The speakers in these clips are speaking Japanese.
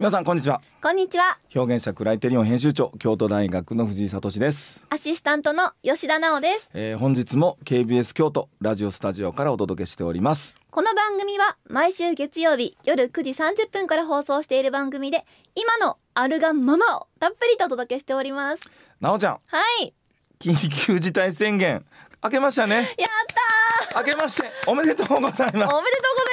皆さんこんにちはこんにちは表現者クライテリオン編集長京都大学の藤井聡ですアシスタントの吉田直です、えー、本日も KBS 京都ラジオスタジオからお届けしておりますこの番組は毎週月曜日夜9時30分から放送している番組で今のあるがままをたっぷりとお届けしております直ちゃんはい緊急事態宣言明けましたねやった明けましておめでとうございます。おめでとうございます。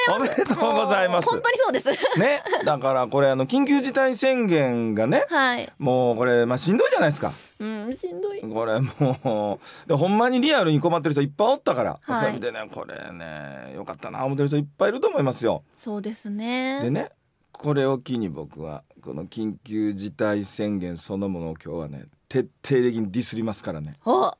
おめでとうございます本当にそうです。ね、だからこれあの緊急事態宣言がね、はい、もうこれまあしんどいじゃないですか。うん、しんどい。これもうでほんまにリアルに困ってる人いっぱいおったから、はい、れでねこれねよかったな思ってる人いっぱいいると思いますよ。そうですね。でね。これを機に僕はこの緊急事態宣言そのものを今日はね徹底的にディスりますからねこ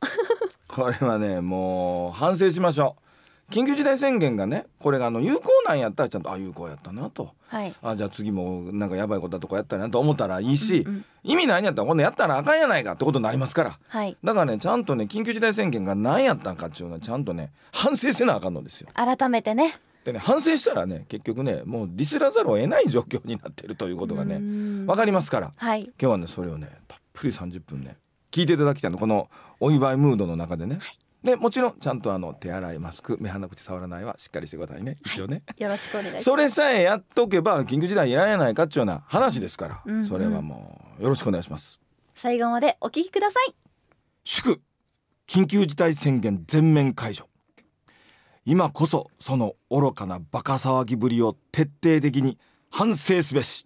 れはねもう反省しましょう緊急事態宣言がねこれがあの有効なんやったらちゃんとあ有効やったなと、はい、あじゃあ次もなんかやばいことだとかやったらなと思ったらいいし、うんうん、意味ないんやったらこんなやったらあかんやないかってことになりますから、はい、だからねちゃんとね緊急事態宣言が何やったんかっていうのはちゃんとね反省せなあかんのですよ。改めてねでね反省したらね結局ねもうディスらざるを得ない状況になってるということがね分かりますから、はい、今日はねそれをねたっぷり30分ね聞いていただきたいのこのお祝いムードの中でね。はいでもちろんちゃんとあの手洗いマスク目鼻口触らないはしっかりしてくださいね、一応ねよろしくお願いしますそれさえやっとけば緊急事態いらんやないかっちゅうような話ですから、うんうん、それはもうよろしくお願いします最後までお聞きください祝緊急事態宣言全面解除今こそその愚かなバカ騒ぎぶりを徹底的に反省すべし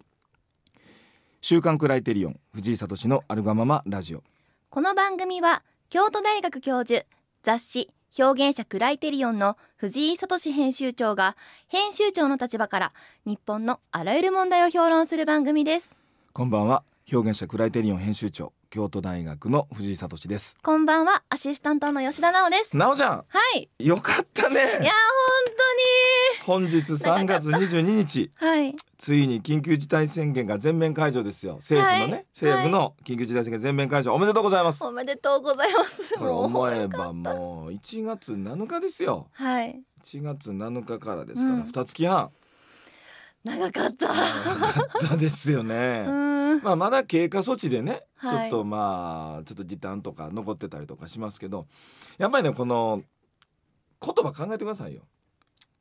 週刊クライテリオン藤井聡のアルガママラジオこの番組は京都大学教授雑誌表現者クライテリオンの藤井聡編集長が編集長の立場から日本のあらゆる問題を評論する番組ですこんばんは表現者クライテリオン編集長京都大学の藤井聡ですこんばんはアシスタントの吉田直です直ちゃんはいよかったねいや本当に本日3月22日、はい、ついに緊急事態宣言が全面解除ですよ政府のね、はい、政府の緊急事態宣言全面解除おめでとうございますおめでとうございますこれ思えばもう1月7日ですよはい1月7日からですから2月半、長かった長かったですよねまあまだ経過措置でね、はい、ちょっとまあちょっと時短とか残ってたりとかしますけどやっぱりねこの言葉考えてくださいよ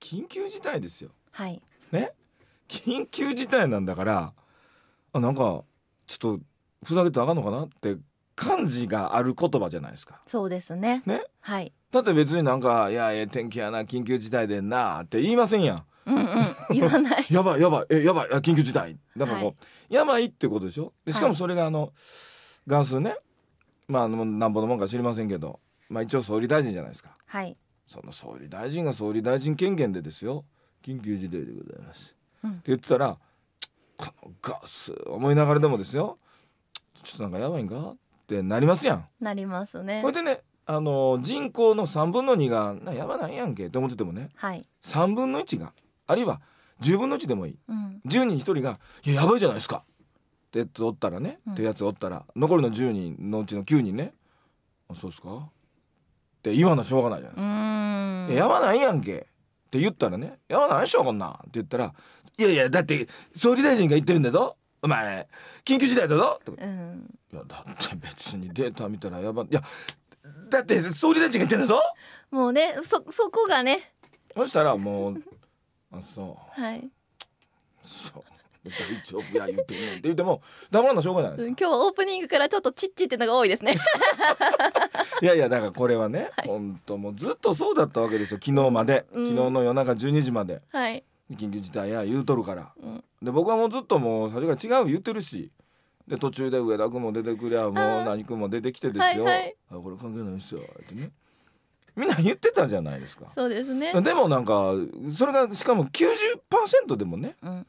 緊急事態ですよ。はい。ね。緊急事態なんだから、あなんかちょっとふざけてあかんのかなって感じがある言葉じゃないですか。そうですね。ね。はい。だって別になんかいやええ天気やな緊急事態でんなって言いませんやん。うんうん言わない。やばいやばいえやばい緊急事態だからこう、はい、やばいってことでしょ。でしかもそれがあの、はい、元数ねまあなんぼのもんか知りませんけどまあ一応総理大臣じゃないですか。はい。その総理大臣が総理大臣権限でですよ緊急事態でございます、うん、って言ってたらこのガス思いながらでもですよちょっとなんかやばいんかってなりますやんなりますねこれでねあの人口の3分の2がなやばないやんけって思っててもね、はい、3分の1があるいは10分の1でもいい、うん、10人1人が「いややばいじゃないですか」っておったらね、うん、ってやつおったら残りの10人のうちの9人ね「あそうっすかって言わなしょうがないじゃないですか「やばないやんけ」って言ったらね「やばないでしょこんなって言ったら「いやいやだって総理大臣が言ってるんだぞお前緊急事態だぞ」とか、うん、いやだって別にデータ見たらやばいやだって総理大臣が言ってんだぞもうねそそこがねそしたらもうあそうはいそう大丈夫や言ってんねんって言っても黙るのしょうがないです今日はオープニングからちょっとチッチってのが多いですね いやいやだからこれはね、はい、本当もうずっとそうだったわけですよ昨日まで、うん、昨日の夜中12時まで、はい、緊急事態や言うとるから、うん、で僕はもうずっともう最初から違う言ってるしで途中で上田君も出てくりゃもう何君も出てきてですよ、はいはい、あこれ関係ないですよってねみんな言ってたじゃないですかそうですねでもなんかそれがしかも90%でもね、うん、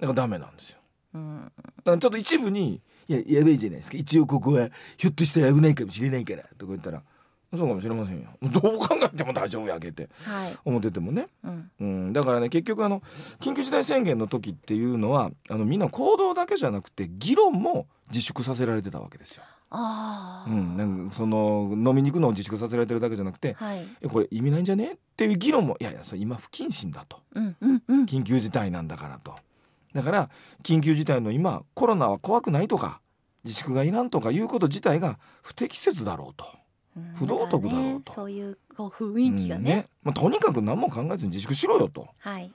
なんかダメなんですよ。うん、ちょっと一部に「いややべえじゃないですか一応ここはひょっとしたら危ないかもしれないから」とか言ったら「そうかもしれませんよどう考えても大丈夫や」けって、はい、思っててもね、うん、うん、だからね結局あの緊急事態宣言の時っていうのはあのみんな行動だけじゃなくて議論も自粛させられてたわけですよ。あうん、なんかその飲みに行くのを自粛させられてるだけじゃなくて、はい、これ意味ないんじゃねっていう議論もいやいやそれ今不謹慎だと、うんうんうん、緊急事態なんだからと。だから緊急事態の今コロナは怖くないとか自粛がいらんとかいうこと自体が不適切だろうと。不道徳だろうと、ね、そういうこう雰囲気がねうんね、まあ、とにかく何も考えずに自粛しろよと、はい、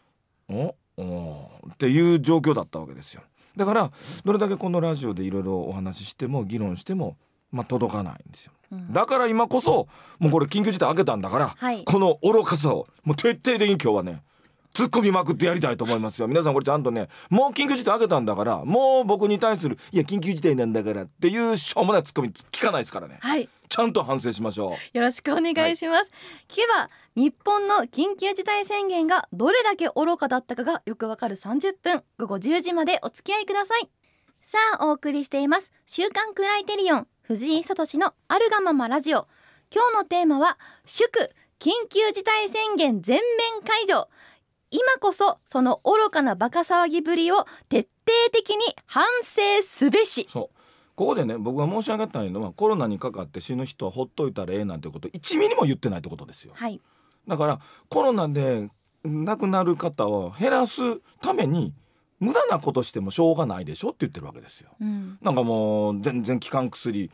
おおっていう状況だったわけですよだからどれだけこのラジオでいろいろお話ししても議論しても、まあ、届かないんですよ、うん、だから今こそもうこれ緊急事態開けたんだから、はい、この愚かさをもう徹底的に今日はね突っ込みまくってやりたいと思いますよ皆さんこれちゃんとねもう緊急事態あげたんだからもう僕に対するいや緊急事態なんだからっていうしょうもない突っ込み聞かないですからね、はい、ちゃんと反省しましょうよろしくお願いします、はい、聞けば日本の緊急事態宣言がどれだけ愚かだったかがよくわかる30分午後10時までお付き合いくださいさあお送りしています週刊クライテリオン藤井聡のあるがままラジオ今日のテーマは祝緊急事態宣言全面解除今こそその愚かなバカ騒ぎぶりを徹底的に反省すべしそうここでね僕が申し上げたいのはコロナにかかって死ぬ人はほっといたらええなんてこと1ミリも言ってないってことですよ、はい、だからコロナで亡くなる方を減らすために無駄なことしてもしょうがないでしょって言ってるわけですよ、うん、なんかもう全然気管薬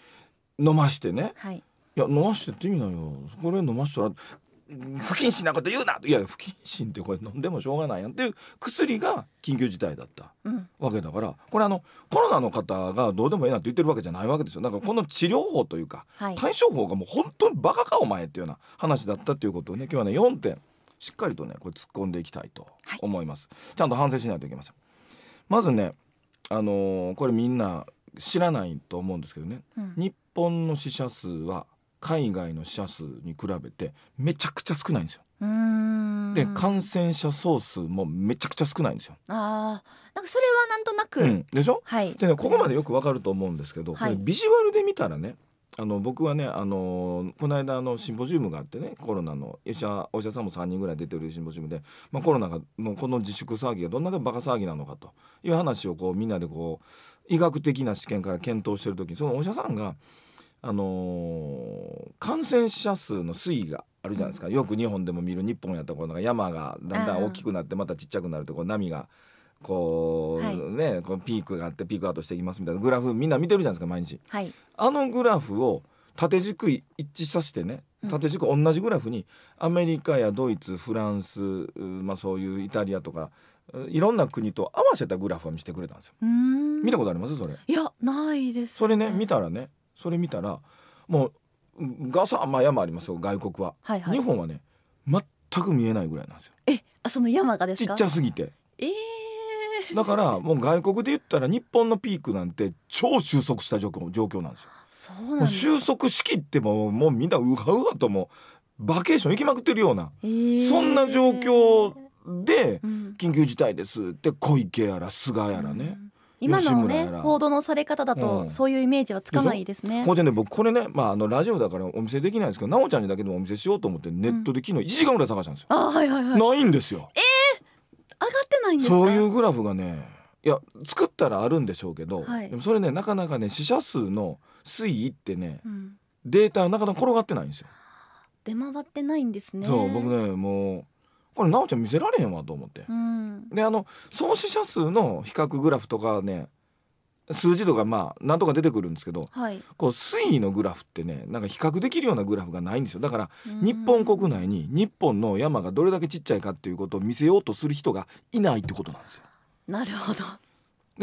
飲ましてね、はい、いや飲ましてって意味ないよこれ飲ましたら不謹慎なこと言うないや不謹慎ってこれ飲んでもしょうがないやんっていう薬が緊急事態だったわけだから、うん、これあのコロナの方がどうでもええなんて言ってるわけじゃないわけですよだからこの治療法というか、はい、対処法がもう本当にバカかお前っていうような話だったっていうことをね今日はね4点しっかりとねこれ突っ込んでいきたいと思います、はい、ちゃんと反省しないといけませんまずねあのー、これみんな知らないと思うんですけどね、うん、日本の死者数は海外の死者数に比べてめちゃくちゃ少ないんですよ。で感染者総数もめちゃくちゃ少ないんですよ。あなんかそれはなんとなく、うん、でしょ、はい、でねここまでよくわかると思うんですけど、はい、ビジュアルで見たらねあの僕はねあのこの間のシンポジウムがあってねコロナの医者お医者さんも3人ぐらい出てるシンポジウムで、まあ、コロナがのこの自粛騒ぎがどんなけバカ騒ぎなのかという話をこうみんなでこう医学的な試験から検討してる時にそのお医者さんが「あのー、感染者数の推移があるじゃないですか、よく日本でも見る日本やったろの山がだんだん大きくなってまたちっちゃくなるとこう波がこう、はい、ねこのピークがあってピークアウトしていきますみたいなグラフみんな見てるじゃないですか毎日、はい、あのグラフを縦軸一致させてね縦軸同じグラフにアメリカやドイツフランス、まあ、そういうイタリアとかいろんな国と合わせたグラフを見せてくれたんですよ。見たことありますそれいやないです、ね、それね見たらねそれ見たらもうガサまあ山ありますよ外国は、はいはい、日本はね全く見えないぐらいなんですよえあその山がですちっちゃすぎてええー、だからもう外国で言ったら日本のピークなんて超収束した状況状況なんですよそうなん収束しきってももうみんなうはうはともバケーション行きまくってるような、えー、そんな状況で緊急事態ですって小池やら菅やらね、うん今のね報道のされ方だと、そういうイメージはつかないですね。ほ、うんでね僕これね、まあ、あのラジオだからお見せできないんですけど奈緒ちゃんにだけでもお見せしようと思ってネットで昨日1時間ぐらい探したんですよ。うん、あはいはいはい、ないんですよ。えー、上がってないんですそういうグラフがねいや作ったらあるんでしょうけど、はい、でもそれねなかなかね死者数の推移ってね、うん、データなかなか転がってないんですよ。出回ってないんですね。そう僕ねもうこれ奈緒ちゃん見せられへんわと思って、うん、であの創始者数の比較グラフとかね数字とかまあ何とか出てくるんですけど、はい、こう推移のグラフってねなんか比較できるようなグラフがないんですよだから日本国内に日本の山がどれだけちっちゃいかっていうことを見せようとする人がいないってことなんですよ。なるほど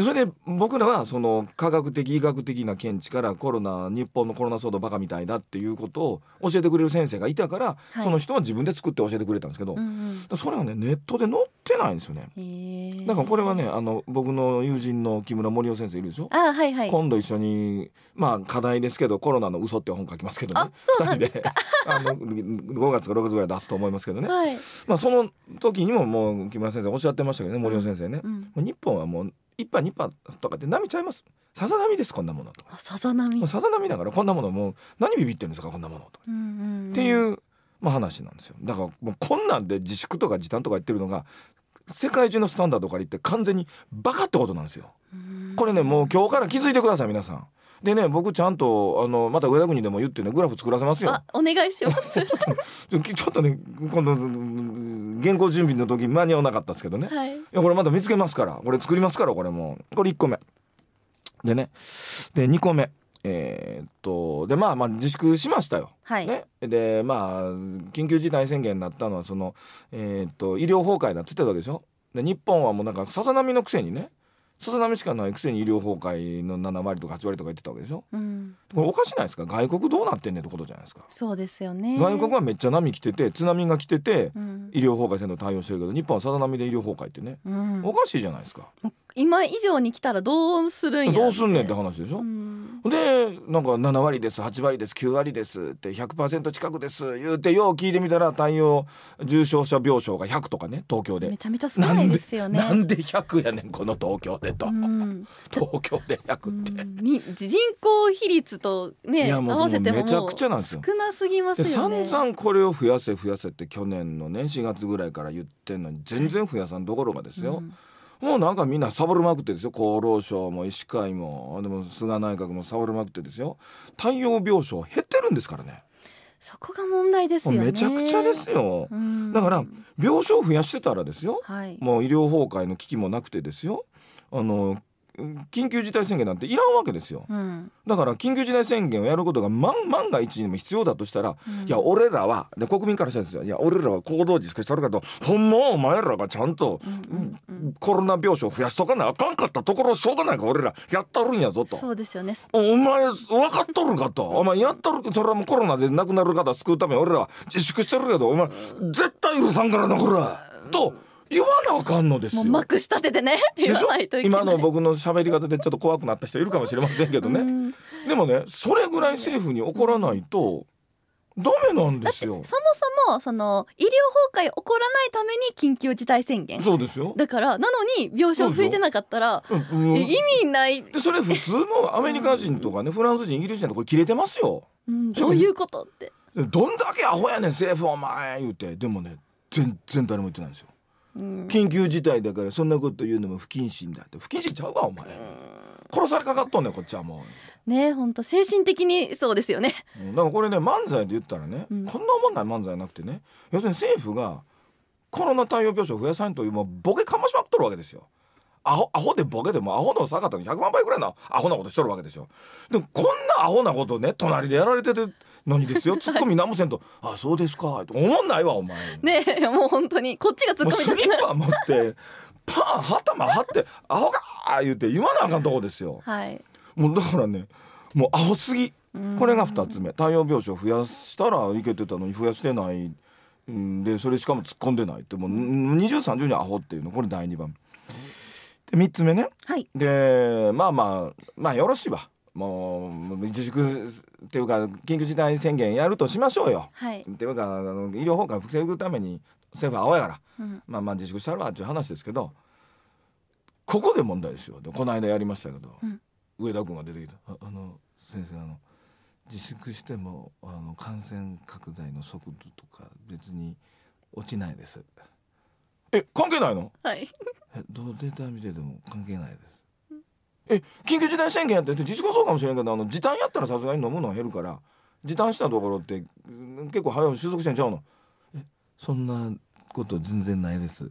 それで僕らはその科学的医学的な見地からコロナ日本のコロナ騒動バカみたいだっていうことを教えてくれる先生がいたから、はい、その人は自分で作って教えてくれたんですけど、うんうん、それはねネットで載ってないんですよね。だからこれはねあの僕の友人の木村森夫先生いるでしょあ、はいはい、今度一緒にまあ課題ですけど「コロナの嘘って本書きますけどね2人であの5月か6月ぐらい出すと思いますけどね、はい、まあ、その時にももう木村先生おっしゃってましたけどね森夫先生ね。うんうん、日本はもう一般二波とかでて波ちゃいますさざ波ですこんなものとさざ波さざ波だからこんなものもう何ビビってるんですかこんなものと、っていうまあ話なんですよだからもうこんなんで自粛とか時短とか言ってるのが世界中のスタンダードから言って完全にバカってことなんですよこれねもう今日から気づいてください皆さんでね僕ちゃんとあのまた上田国でも言ってねグラフ作らせますよお願いします ちょっとね今度原稿準備の時間に合わなかったですけどね、はい、いやこれまた見つけますからこれ作りますからこれもこれ1個目でねで2個目えー、っとでまあまあ自粛しましたよ。はい、ね、でまあ緊急事態宣言になったのはその、えー、っと医療崩壊だって言ってたでしょ。で日本はもうなんかさざ波のくせにねさざ波しかないくせに医療崩壊の7割とか8割とか言ってたわけでしょ、うん、これおかしないですか外国どうなってんねってことじゃないですかそうですよね外国はめっちゃ波来てて津波が来てて、うん、医療崩壊せんの対応してるけど日本はさざ波で医療崩壊ってね、うん、おかしいじゃないですか今以上に来たらどうするんやどうすんねんって話でしょ、うん、でなんか7割です8割です9割ですって100%近くです言うてよう聞いてみたら対応重症者病床が100とかね東京でめちゃめちゃ少ないですよねなんで100やねんこの東京でと、うん、東京で100って、うん、人口比率とね合わせてもめちゃくちゃなんですよ少なすぎますよね散々これを増やせ増やせって去年のね4月ぐらいから言ってんのに全然増やさんどころかですよ、うんもうなんかみんなサボるまくってですよ厚労省も医師会もでも菅内閣もサボるまくってですよ対応病床減ってるんですからねそこが問題ですよねめちゃくちゃですよ、うん、だから病床増やしてたらですよ、はい、もう医療崩壊の危機もなくてですよあの緊急事態宣言なんていらんわけですよ、うん、だから緊急事態宣言をやることが万万が一にも必要だとしたら、うん、いや俺らはで国民からしたらですよいや俺らは行動自粛してるけどほんまお前らがちゃんと、うんうんうん、コロナ病床増やしとかなあかんかったところしょうがないから俺らやったるんやぞとそうですよねお前分かっとるかと お前やったるそれはもうコロナで亡くなる方救うため俺らは自粛してるけどお前絶対許さんからなこれと。言わなあかんのですもうまくしたててね言わないといけない今の僕の喋り方でちょっと怖くなった人いるかもしれませんけどね、でもねそれぐらい政府に怒らないとダメなんですよそもそもその医療崩壊起こらないために緊急事態宣言そうですよだからなのに病床増えてなかったら、うん、意味ないそれ普通のアメリカ人とかね、フランス人イギリス人とか切れてますよ、うん、どういうことってどんだけアホやねん政府お前言うてでもね全然誰も言ってないんですよ緊急事態だからそんなこと言うのも不謹慎だって不謹慎ちゃうわお前殺されかかっとんねこっちはもうね本当精神的にそうですよねだからこれね漫才で言ったらね、うん、こんなもんない漫才なくてね要するに政府がコロナ対応病床増やさんというもうボケかましまくっとるわけですよアホアホでボケでもアホの坂田の100万倍ぐらいのアホなことしとるわけですよでもこんなアホなことね隣でやられてて何ですよツッコミ何もせんと「あそうですか」と思んないわお前。ねえもう本当にこっちがツッコミスリッパ持ってパン頭張って「アホか!」言うて言わなあかんとこですよ。はい、もうだからねもうアホすぎこれが2つ目対応病床増やしたらいけてたのに増やしてない。んでそれしかも突っ込んでないってもう2030にアホっていうのこれ第2番。で3つ目ね、はい、でまあまあまあよろしいわもう自粛っていうか緊急事態宣言やるとしましょうよ。はい、っていうかあの医療崩壊防ぐために政府は青やから、うん、まあまあ自粛したらっていう話ですけどここで問題ですよでこの間やりましたけど、うん、上田君が出てきたあの先生あの自粛してもあの感染拡大の速度とか別に落ちないです。え関係ないの？はい。えどうデータ見てても関係ないです。え緊急事態宣言やってて自粛そうかもしれんけどあの時短やったらさすがに飲むの減るから時短したところって結構早く収束してんちゃうのえそんなこと全然ないです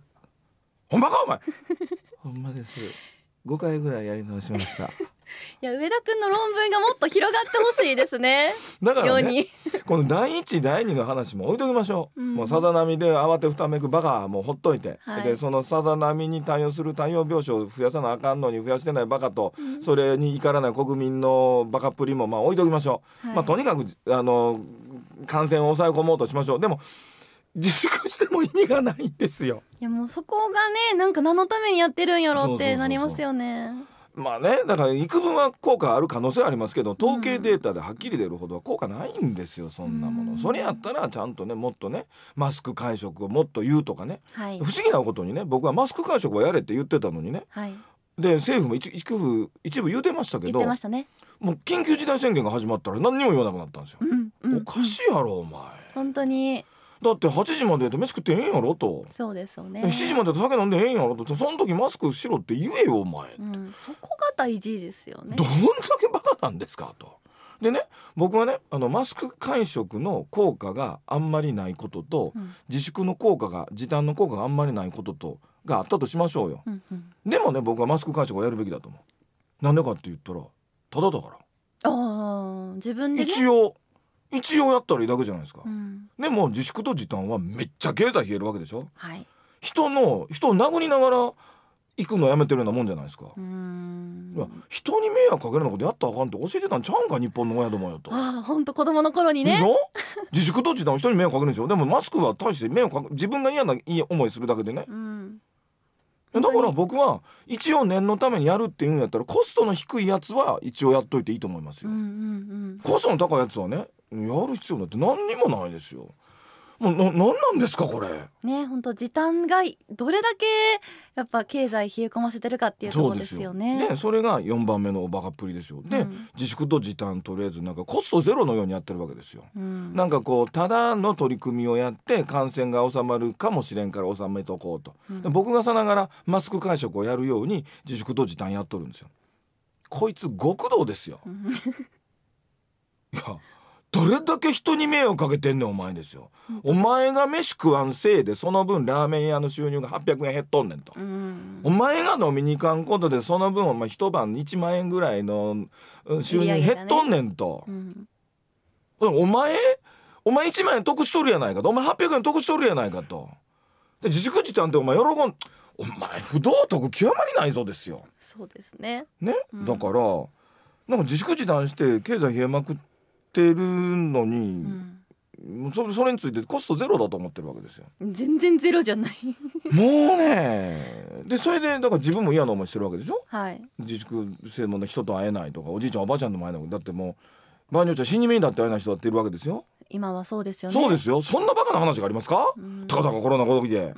ほんまかお前 ほんまです5回ぐらいやり直しました いや上田君の論文がもっと広がってほしいですね だから、ね、この第一第二の話も置いときましょう、うん、もうさざ波で慌てふためくバカもうほっといて、はい、でそのさざ波に対応する対応病床を増やさなあかんのに増やしてないバカと、うん、それに怒らない国民のバカっぷりもまあ置いときましょう、はい、まあとにかくあの感染を抑え込もうとしましょうでも自粛しても意味がないんですよいやもうそこがねなんか何のためにやってるんやろってなりますよね。そうそうそうそうまあねだから幾分は効果ある可能性はありますけど統計データではっきり出るほどは効果ないんですよそんなもの、それやったらちゃんとねもっとねマスク会食をもっと言うとかね、はい、不思議なことにね僕はマスク会食はやれって言ってたのにね、はい、で政府も一一部一部言うてましたけど言ってましたねもう緊急事態宣言が始まったら何にも言わなくなったんですよ、うんうん、おかしいやろお前本当にだって8時まで飯食ってええんやろとそうですよね7時まで酒飲んでええんやろとその時マスクしろって言えよお前、うん、そこが大事ですよねどんだけバカなんですかと。でね僕はねあのマスク会食の効果があんまりないことと、うん、自粛の効果が時短の効果があんまりないこととがあったとしましょうよ、うんうん、でもね僕はマスク会食をやるべきだと思うなんでかって言ったらただだからあ自分で、ね、一応一応やったらいいだけじゃないですか、うん、でも自粛と時短はめっちゃ経済冷えるわけでしょ、はい、人の人を殴りながら行くのやめてるようなもんじゃないですか人に迷惑かけるようなことやったらあかんって教えてたんちゃうんか日本の親どもよとあ本当子供の頃にね自粛と時短人に迷惑かけるんですよでもマスクは大して迷惑かけ自分が嫌な思いするだけでね、うんだから僕は一応念のためにやるっていうんやったらコストの低いやつは一応やっといていいと思いますよ。コストの高いやつはねやる必要なんて何にもないですよ。もうな何なんですかこれ。ね本当時短がどれだけやっぱ経済冷え込ませてるかっていうところですよね。そねそれが4番目のおバカっぷりですよ。で、うん、自粛と時短とりあえずなんかコストゼロのようにやってるわけですよ。うん、なんかこうただの取り組みをやって感染が収まるかもしれんから収めとこうと、うん、僕がさながらマスク会食をやるように自粛と時短やっとるんですよ。こいつ極道ですよ。いやどれだけ人に迷惑かけてんねんお前ですよ、うん、お前が飯食わんせいでその分ラーメン屋の収入が800円減っとんねんと、うん、お前が飲みに行かんことでその分お前一晩1万円ぐらいの収入減っとんねんと、ねうん、お前お前1万円得しとるやないかとお前800円得しとるやないかとで自粛時短ってお前喜んお前不道徳極まりないぞですよそうですねね、だからなんか自粛時短して経済冷えまくってってるのに、うん、それそれについてコストゼロだと思ってるわけですよ全然ゼロじゃないもうねでそれでだから自分も嫌な思いしてるわけでしょ、はい、自粛性も人と会えないとかおじいちゃんおばあちゃんとも会えないだってもう場合にちゃ死に目にだって会えない人だっているわけですよ今はそうですよねそうですよそんなバカな話がありますかたかたかコロナごときで、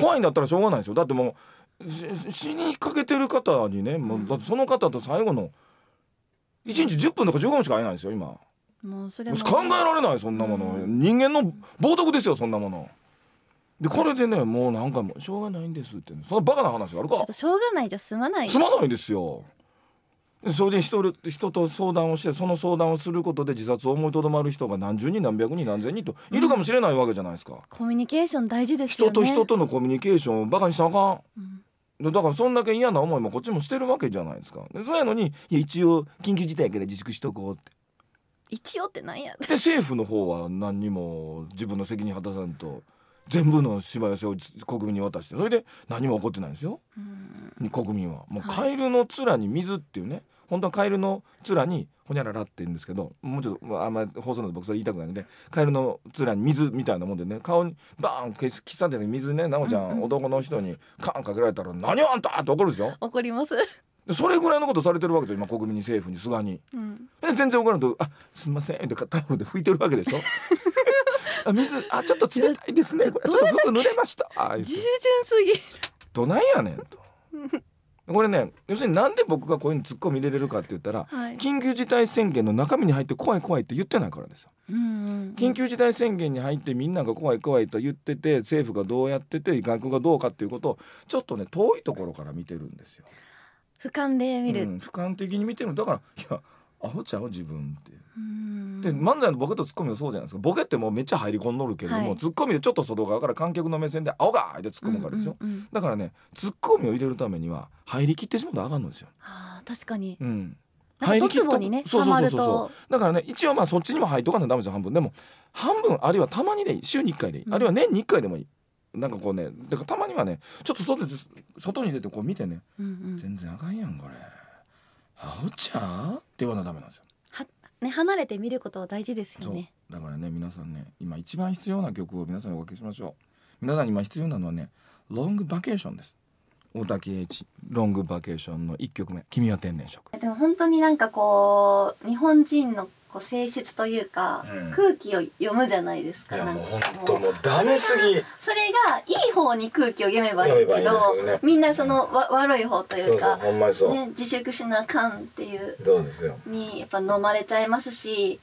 怖いんだったらしょうがないですよだってもう死にかけてる方にねもうだってその方と最後の、うん1日10分とか15分しか会えないんですよ今もうそれも考えられないそんなもの、うん、人間の冒涜ですよそんなものでこれでねもうなんかもうしょうがないんですって、ね、そのバカな話があるかちょっとしょうがないじゃ済まない済まないですよそれで人人と相談をしてその相談をすることで自殺を思いとどまる人が何十人何百人何千人といるかもしれないわけじゃないですか、うん、コミュニケーション大事ですよね人と人とのコミュニケーションをバカにしたらあかん、うんだからそんだけ嫌な思いもこっちもしてるわけじゃないですかでそうやのにいや一応緊急事態やけど自粛しとこうって一応ってなんやで政府の方は何にも自分の責任果たさんと全部の芝居を国民に渡してそれで何も起こってないんですよ国民は。もうカエルの面に水っていうね、はい、本当はカエルの面にほにゃららって言うんですけどもうちょっとあんまり放送なんで僕それ言いたくないんでカエルの面に水みたいなもんでね顔にバーン喫茶店で水ね奈緒ちゃん、うんうん、男の人にカンかけられたら「何をあんた!」って怒るでしょ怒ります。それぐらいのことされてるわけで今国民に政府に菅に、うん、全然怒らんと「あすいません」ってタオルで拭いてるわけでしょあ水あちょっと冷たいですね。ちょっと服濡れました。あ従順すぎる。どないやねんと。これね要するになんで僕がこういうの突っ込み入れれるかって言ったら、はい、緊急事態宣言の中身に入って怖い怖いって言ってないからですよ、うんうんうん、緊急事態宣言に入ってみんなが怖い怖いと言ってて政府がどうやってて外国がどうかっていうことをちょっとね遠いところから見てるんですよ俯瞰で見る、うん、俯瞰的に見てるだからいやアホちゃう自分ってで漫才のボケとツッコミもそうじゃないですかボケってもうめっちゃ入り込んどるけれども、はい、ツッコミでちょっと外側から観客の目線で「青が!」ってツッコむからですよ、うんうんうん、だからねツッコミを入れるためには入りきってしまうとあかんのですよ。はあ、確かに、うんはい、きっにねそうそうそうそうだからね一応まあそっちにも入っとかないとダメですよ半分でも半分あるいはたまにでいい週に1回でいい、うん、あるいは年に1回でもいいなんかこうねだからたまにはねちょっと外で外に出てこう見てね、うんうん、全然あかんやんこれ。あおちゃんって言わなダメなんですよはね離れて見ることは大事ですよねだからね皆さんね今一番必要な曲を皆さんにおかけしましょう皆さんに今必要なのはねロングバケーションです大竹栄一ロングバケーションの1曲目君は天然色でも本当になんかこう日本人のこう性質というか、うん空気を読むじゃないですかいやもうか本当もうダメすぎそれがいい方に空気を読めばいいけどいいんですねみんなその、わ悪い方といそうそうかほんまにそう、ね、自粛しなあかんっていうそうですよにやっぱ飲まれちゃいますし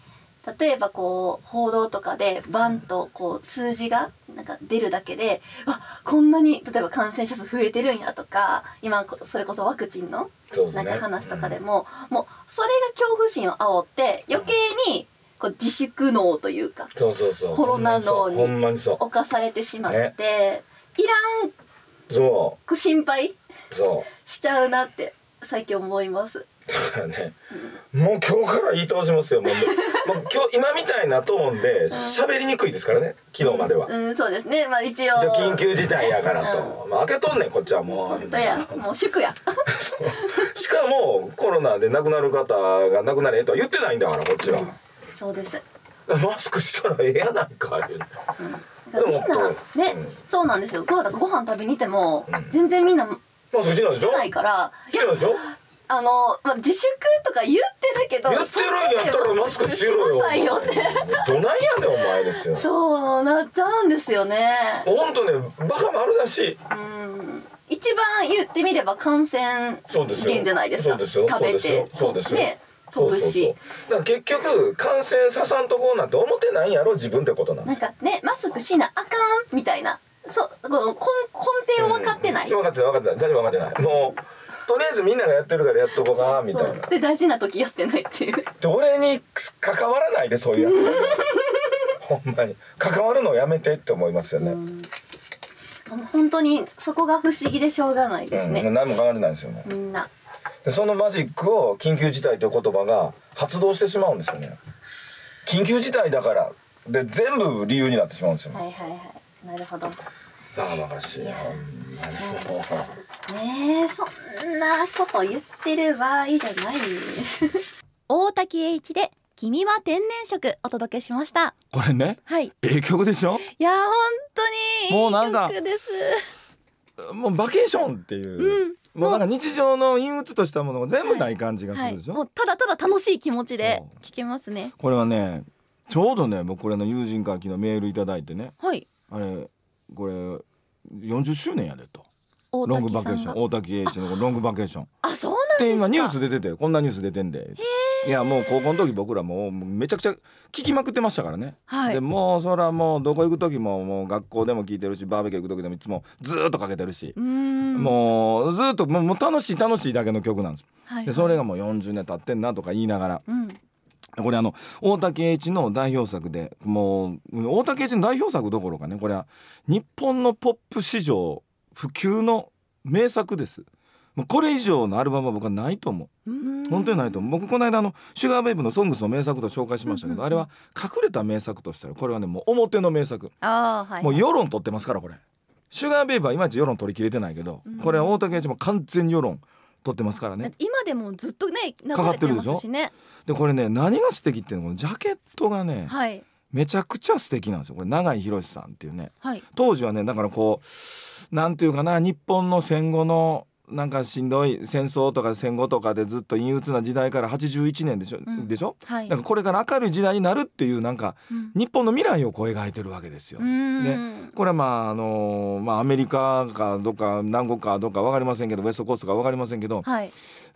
例えばこう報道とかでバンとこう数字がなんか出るだけであこんなに例えば感染者数増えてるんやとか今それこそワクチンのなんか話とかでも、ねうん、もうそれが恐怖心を煽って余計にこう自粛脳というか、ううコロナ脳に侵されてしまって、ね、いらん心配しちゃうなって最近思います。だからね、もう今日から言い通しますよ。もうもう今日今みたいなトーンで喋りにくいですからね。昨日までは。うん、うん、そうですね。まあ一応。緊急事態やからと。うん、まあ開けとんねんこっちはもう。本や。もう祝や。しかもコロナで亡くなる方が亡くなれとは言ってないんだからこっちは。そうです。マスクしたらええやないか言う。ん、みんなね、そうなんですよ。ご飯食べに行っても、全然みんなマスクしないょ。ないから。してないでしょ。あの、まあ、自粛とか言ってるけど言ってるやったらマスクしろよなさいよってどないやねんお前ですよそうなっちゃうんですよねほんとねバカ丸だしうん一番言ってみれば感染源じゃないですか食べてそうですよね飛ぶしだから結局感染ささんとこうなんて思ってないんやろ自分ってことなんですなんかねマスクしなあかんみたいなそうこの根根底を分かってない、うん、分かってない分かってない全然分かってないもうとりあえずみんながやってるからやっとこうかなみたいなで大事な時やってないっていうで俺に関わらないでそういうやつ ほんまに関わるのをやめてって思いますよね本当にそこが不思議でしょうがないですね、うん、何も考えてないですよねみんなでそのマジックを緊急事態という言葉が発動してしまうんですよね緊急事態だからで全部理由になってしまうんですよねはいはいはいなるほど生々しいなほんまにもうねえそんなこと言ってる場合じゃないです大滝栄一で君は天然色お届けしましたこれねはいええ曲でしょいや本当にもうなんかもうバケーションっていう、うん、もうなんか日常の陰鬱としたものが全部ない感じがするでしょ、はいはい、もうただただ楽しい気持ちで聞けますねこれはねちょうどね僕これの友人から昨日メール頂いてねはいあれこれ40周年やでと。ロングバケーション大滝栄一のロングバケーションあそうなんですかって今ニュース出ててこんなニュース出てんでいやもう高校の時僕らもうめちゃくちゃ聞きまくってましたからね、はい、でもうそらもうどこ行く時ももう学校でも聞いてるしバーベキュー行く時でもいつもずっとかけてるしもうずっともう楽しい楽しいだけの曲なんです、はいはい、でそれがもう40年経ってんなとか言いながら、うん、これあの大竹栄一の代表作でもう大竹栄一の代表作どころかねこれは日本のポップ史上普及の名作ですこれ以上のアルバムは僕はないと思う本当にないと思う僕この間あの「シュガーベイブの「ソングスの名作と紹介しましたけどあれは隠れた名作としたらこれはねもう表の名作、はいはい、もう世論取ってますからこれ。シュガーベイブはいまいち世論取りきれてないけど、これは大竹栄一も完全世論撮ってますからね今でもずっとね流れてますしねかかってるでしょでこれね何が素敵っていうのこのジャケットがね、はい、めちゃくちゃ素敵なんですよこれ永井博さんっていうね、はい、当時はねだからこうなんていうかな日本の戦後のなんかしんどい戦争とか戦後とかでずっと陰鬱な時代から81年でしょ、うん、でしょ、はい、なんかこれから明るい時代になるっていうなんか、うん、日本の未来をこう描いてるわけですよ。でこれはまああのまあアメリカかどっか南国かどっか分かりませんけどウエストコーストか分かりませんけど、はい、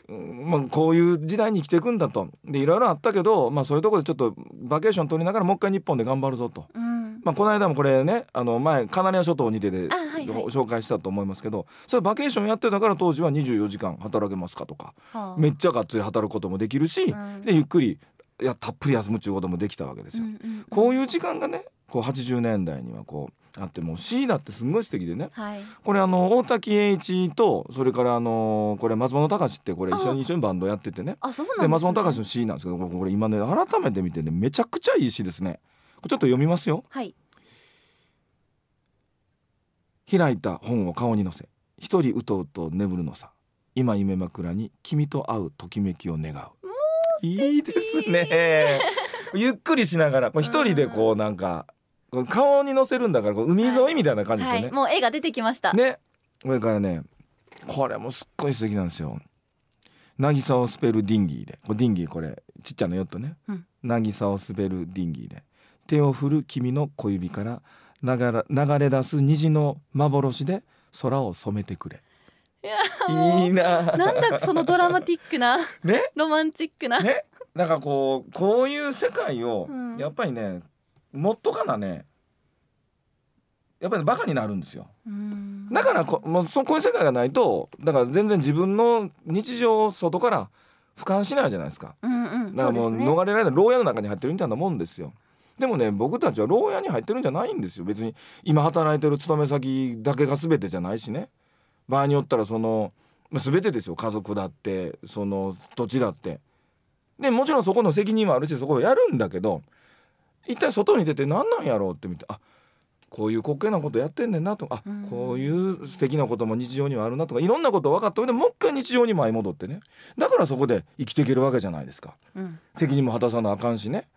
まあ、こういう時代に生きていくんだとでいろいろあったけど、まあ、そういうところでちょっとバケーション取りながらもう一回日本で頑張るぞと、うん、まあ、この間もこれねあの前カナリア諸島にてで、はい、紹介したと思いますけどそれバケーションやってたから当時は24時間働けますかとか、はあ、めっちゃがっつり働くこともできるし、うん、でゆっくりいやたっぷり休むっちゅうこともできたわけですよ。うんうんうん、こういう時間がねこう80年代にはこうあってもうシーダってすごい素敵でね、はい、これあの大滝栄一とそれからあのこれ松本隆ってこれ一緒に一緒にバンドやっててねあそうなんで、ね、松本隆のシーなですけどこれ今ね改めて見てねめちゃくちゃいい詩ですねちょっと読みますよ、はい、開いた本を顔にのせ一人うとうと眠るのさ今夢枕に君と会うときめきを願ういいですねゆっくりしながら一人でこうなんか顔に乗せるんだからこう海沿いみたいな感じですよね、はい、もう絵が出てきましたねこからねこれもすっごい素敵なんですよ渚を滑るディンギーでこディンギーこれちっちゃなヨットね、うん、渚を滑るディンギーで手を振る君の小指から流れ出す虹の幻で空を染めてくれいやいいななんだそのドラマティックな、ね、ロマンチックな、ね、なんかこうこういう世界を、やっぱりねもっとかなねやっぱりバカになるんですよだからこ,、まあ、そこういう世界がないとだから全然自分の日常を外から俯瞰しないじゃないですか、うんうん、だからもう、逃れられない牢屋の中に入ってるみたいなもんですよでもね僕たちは牢屋に入ってるんじゃないんですよ別に今働いてる勤め先だけが全てじゃないしね場合によったらそのま全てですよ家族だってその土地だってでもちろんそこの責任はあるしそこをやるんだけど一体外に出て何なんやろうって見てあこういう滑稽なことやってんねんなとかあ、うこういう素敵なことも日常にはあるなとかいろんなこと分かった上でもう一回日常に舞い戻ってねだからそこで生きていけるわけじゃないですか、うん、責任も果たさなあかんしね。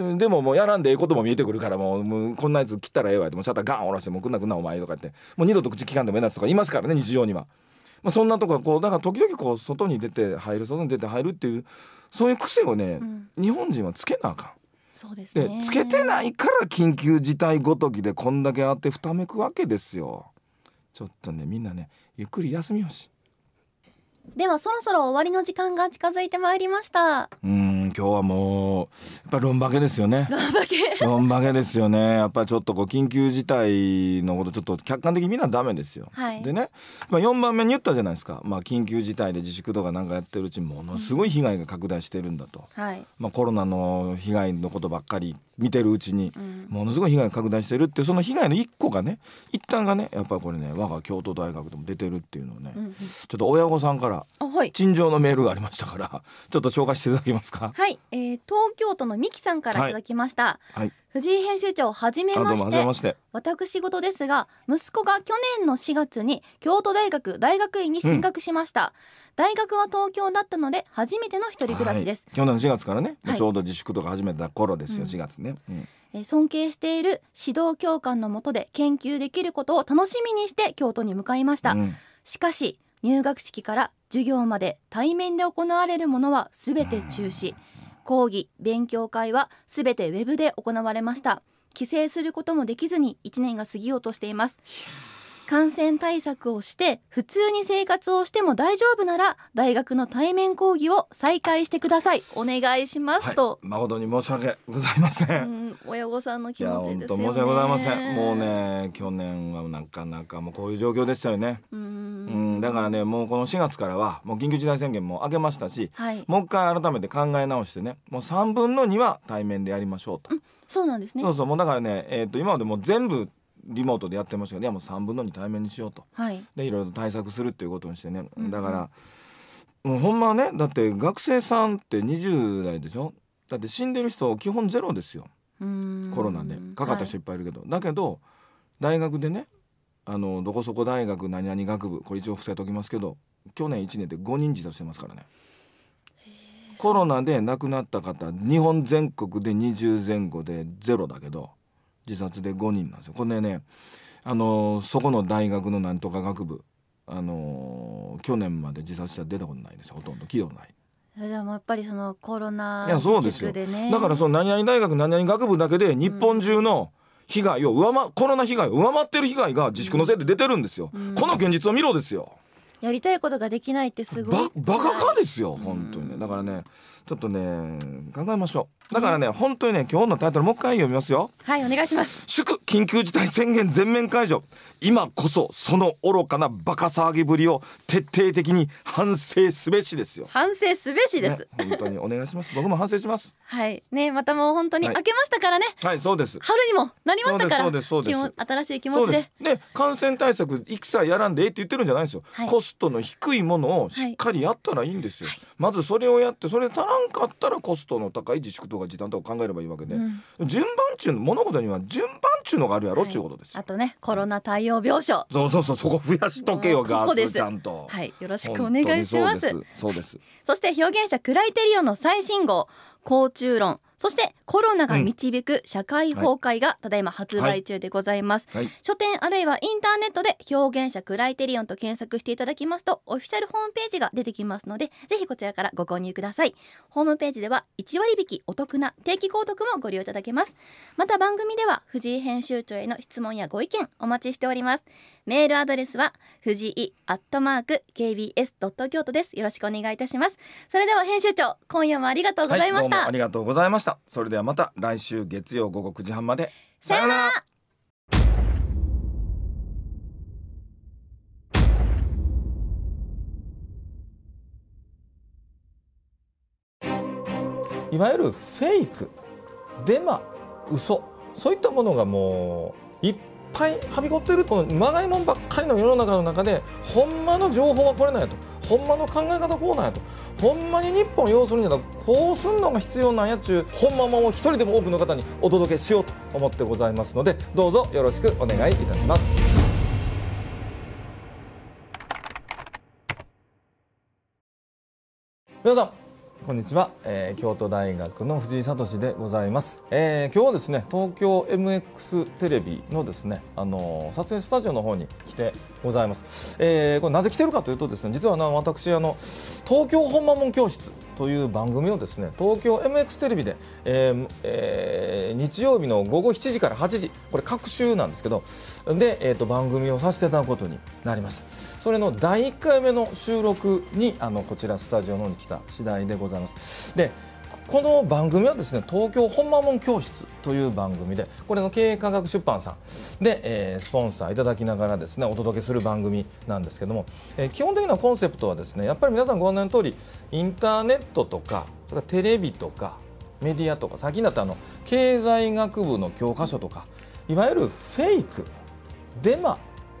でももうやらんでええことも見えてくるからもうこんなやつ切ったらええわってもうシャッターガン下ろしてもうくんなくんなお前とかってもう二度と口きかんでもええなとかいますからね日常には。まあ、そんなとここうだから時々こう外に出て入る外に出て入るっていうそういう癖をね、うん、日本人はつけなあかん。そうですねつけてないから緊急事態ごときでこんだけあってふためくわけですよちょっとねみんなねゆっくり休みほしではそろそろ終わりの時間が近づいてまいりましたうん今日はもうやっぱロンバケですよねロンバケロンバケですよねやっぱりちょっとこう緊急事態のことちょっと客観的に見なダメですよ、はい、でね、まあ、4番目に言ったじゃないですか、まあ、緊急事態で自粛とかなんかやってるうちものすごい被害が拡大してるんだと、うん、まあ、コロナの被害のことばっかり見てるうちに、ものすごい被害が拡大してるってその被害の一個がね一旦がねやっぱりこれね我が京都大学でも出てるっていうのをね、うんうん、ちょっと親御さんからはい、陳情のメールがありましたから ちょっと紹介していただけますかはい、えー、東京都のミキさんからいただきました、はい、藤井編集長はじめまして私事ですが息子が去年の4月に京都大学大学院に進学しました、うん、大学は東京だったので初めての一人暮らしです、はい、去年の4月からね、はい、ちょうど自粛とか始めた頃ですよ、うん、4月ね、うんえ尊敬している指導教官のもとで研究できることを楽しみにして京都に向かいました、うん、しかし入学式から授業まで対面で行われるものはすべて中止講義勉強会はすべてウェブで行われました帰省することもできずに1年が過ぎようとしています感染対策をして普通に生活をしても大丈夫なら大学の対面講義を再開してくださいお願いします、はい、と誠に申し訳ございません、ん、親御さんの気持ちです、ね、申し訳ございませんもうね去年はなかなかもうこういう状況でしたよねうん、だからねもうこの4月からはもう緊急事態宣言も明けましたし、はい、もう一回改めて考え直してねもう3分の2は対面でやりましょうと。そうなんですねそうそうもうだからね、えーと、今までも全部リモートでやってましたけどいやもう3分の2対面にしようと、はい、でいろいろ対策するっていうことにしてね、だからもうほんまはねだって学生さんって20代でしょだって死んでる人基本ゼロですよコロナでかかった人いっぱいいるけど、はい、だけど大学でねあのどこそこ大学何々学部これ一応伏せときますけど去年1年で5人自殺してますからねコロナで亡くなった方日本全国で20前後でゼロだけど自殺で5人なんですよこれねあのそこの大学のなんとか学部あの去年まで自殺者出たことないんですよほとんど企業ない。じゃあもうやっぱりそのコロナ自粛でねいやそうですよだからその何々大学何々学部だけで日本中の被害を上回コロナ被害を上回ってる被害が自粛のせいで出てるんですよ、この現実を見ろですよ。やりたいことができないってすごいバカかですよ本当にねだからねちょっとね考えましょうだからね、うん、本当にね今日のタイトルもう一回読みますよはいお願いします祝緊急事態宣言全面解除今こそその愚かなバカ騒ぎぶりを徹底的に反省すべしですよ反省すべしです、ね、本当にお願いします僕も反省しますはいねまたもう本当に明けましたからね、はい、はい、そうです春にもなりましたからそうですそうです新しい気持ちでね感染対策い一切やらんでえって言ってるんじゃないですよ、はい、こっストの低いものをしっかりやったらいいんですよ、はい、まずそれをやってそれ足らんかったらコストの高い自粛とか時短とか考えればいいわけで、うん、順番中の物事には順番中のがあるやろっちゅうことです、はい、あとねコロナ対応病床そうそうそうそこ増やしとけよガースちゃんとはいよろしくお願いしますそうですそして表現者クライテリオの最新号「甲虫論」そしてコロナが導く社会崩壊がただいま発売中でございます、はいはい、書店あるいはインターネットで表現者クライテリオンと検索していただきますとオフィシャルホームページが出てきますのでぜひこちらからご購入くださいホームページでは1割引お得な定期購読もご利用いただけますまた番組では藤井編集長への質問やご意見お待ちしておりますメールアドレスは藤井アットマーク kbs ドット京都ですよろしくお願いいたしますそれでは編集長今夜もありがとうございました、はい、ありがとうございましたしたそれではまた来週月曜午後9時半までさようならいわゆるフェイクデマ嘘そういったものがもういっぱいはびこっているこのまがいもんばっかりの世の中の中でほんまの情報はこれないとほんまの考え方こうなんやとほんまに日本要するにこうすんのが必要なんやちゅうほんまも一人でも多くの方にお届けしようと思ってございますのでどうぞよろしくお願いいたします。皆さんこんにちは、えー、京都大学の藤井聡でございます、えー、今日はですね東京 MX テレビのですねあのー、撮影スタジオの方に来てございます、えー、これなぜ来てるかというとですね実はな私あの東京本間門教室という番組をですね東京 MX テレビで、えーえー、日曜日の午後7時から8時これ各週なんですけどで、えーと、番組をさせていただくことになりましたそれの第1回目の収録にあのこちらスタジオの方に来た次第でございますでこの番組はですね東京本間門教室という番組でこれの経営科学出版さんで、えー、スポンサーいただきながらですねお届けする番組なんですけども、えー、基本的なコンセプトはですねやっぱり皆さんご案内の通りインターネットとかテレビとかメディアとか先になったあの経済学部の教科書とかいわゆるフェイクデマ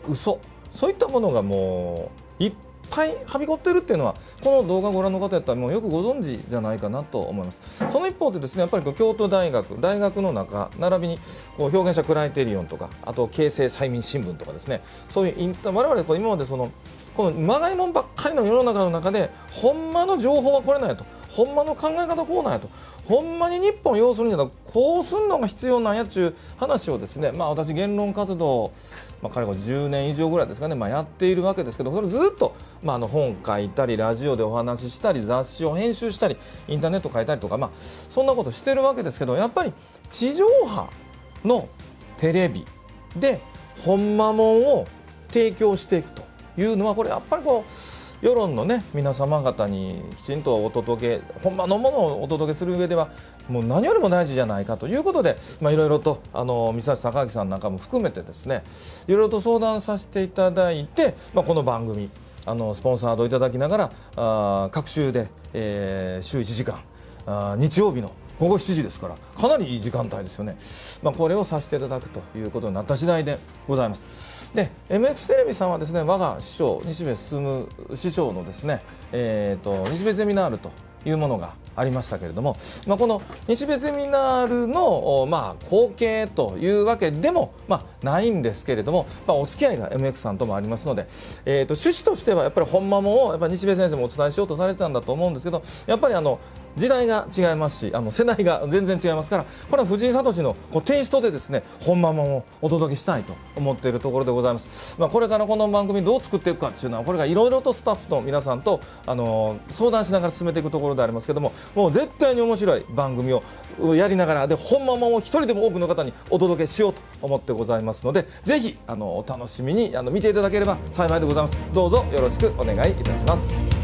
嘘そういったものがもうぱいはびこってるっていうのはこの動画をご覧の方やったらもうよくご存知じゃないかなと思いますその一方でですねやっぱり京都大学大学の中並びにこう表現者クライテリオンとかあと京成催眠新聞とかですねそういうインタ我々こう今までそのこのまがいもんばっかりの世の中の中でほんまの情報はこれなんやとほんまの考え方こうなんやとほんまに日本を要するんじゃなこうすんのが必要なんやっちゅう話をですねまあ私言論活動まあ、彼が10年以上ぐらいですかね、まあ、やっているわけですけどそれずっと、まあ、あの本書いたりラジオでお話ししたり雑誌を編集したりインターネット書いたりとか、まあ、そんなことしてるわけですけどやっぱり地上波のテレビでほんまもんを提供していくというのはこれやっぱりこう世論の、ね、皆様方にきちんとお届け本場のものをお届けする上ではもう何よりも大事じゃないかということで、いろいろとあの三橋孝明さんなんかも含めてですねいろいろと相談させていただいて、まあ、この番組あのスポンサードいただきながらあ各週で、えー、週1時間あ日曜日の午後7時ですからかなりいい時間帯ですよね、まあ、これをさせていただくということになった次第でございます。で MX テレビさんはですね我が師匠西部進師匠のですね、えーと、西部ゼミナールというものがありましたけれども、まあ、この西部ゼミナールの、まあ、後継というわけでも、まあ、ないんですけれども、まあ、お付き合いが MX さんともありますので、えーと、と趣旨としてはやっぱり本間もやっぱ西部先生もお伝えしようとされてたんだと思うんですけどやっぱりあの時代が違いますしあの世代が全然違いますからこれは藤井聡のこうテイストでですね本間もお届けしたいと思っているところでございます、まあ、これからこの番組どう作っていくかっていうのはこれがいろいろとスタッフの皆さんとあの相談しながら進めていくところでありますけどももう絶対に面白い番組をやりながらで本間も1人でも多くの方にお届けしようと思ってございますのでぜひあのお楽しみにあの見ていただければ幸いでございますどうぞよろしくお願いいたします。